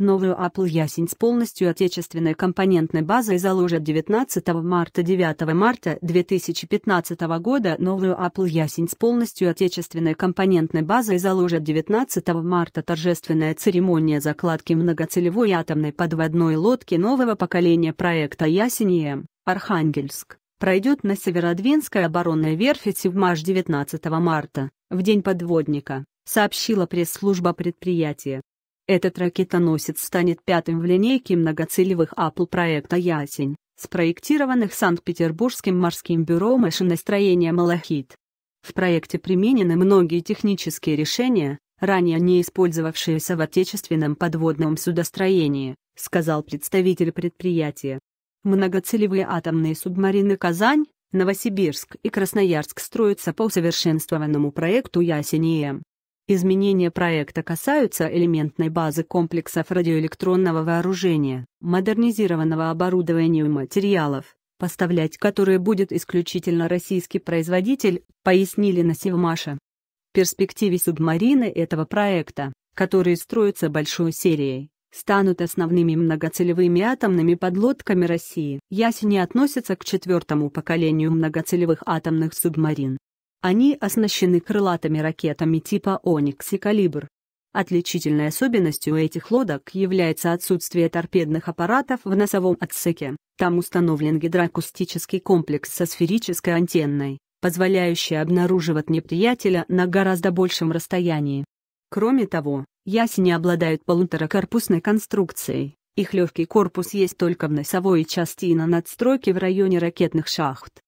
Новую Apple Ясень с полностью отечественной компонентной базой заложат 19 марта 9 марта 2015 года новую Apple Ясень с полностью отечественной компонентной базой заложат 19 марта торжественная церемония закладки многоцелевой атомной подводной лодки нового поколения проекта Ясень Архангельск пройдет на Северодвинской оборонной верфи Севмаш 19 марта, в день подводника, сообщила пресс-служба предприятия. Этот ракетоносец станет пятым в линейке многоцелевых Apple проекта «Ясень», спроектированных Санкт-Петербургским морским бюро машиностроения «Малахит». В проекте применены многие технические решения, ранее не использовавшиеся в отечественном подводном судостроении, сказал представитель предприятия. Многоцелевые атомные субмарины «Казань», «Новосибирск» и «Красноярск» строятся по усовершенствованному проекту «Ясень-ИМ». Изменения проекта касаются элементной базы комплексов радиоэлектронного вооружения, модернизированного оборудования и материалов, поставлять которые будет исключительно российский производитель, пояснили на Севмаше. В перспективе субмарины этого проекта, которые строятся большой серией, станут основными многоцелевыми атомными подлодками России. Ясень относятся к четвертому поколению многоцелевых атомных субмарин. Они оснащены крылатыми ракетами типа «Оникс» и «Калибр». Отличительной особенностью этих лодок является отсутствие торпедных аппаратов в носовом отсеке. Там установлен гидроакустический комплекс со сферической антенной, позволяющий обнаруживать неприятеля на гораздо большем расстоянии. Кроме того, ясени обладают полуторакорпусной конструкцией. Их легкий корпус есть только в носовой части и на надстройке в районе ракетных шахт.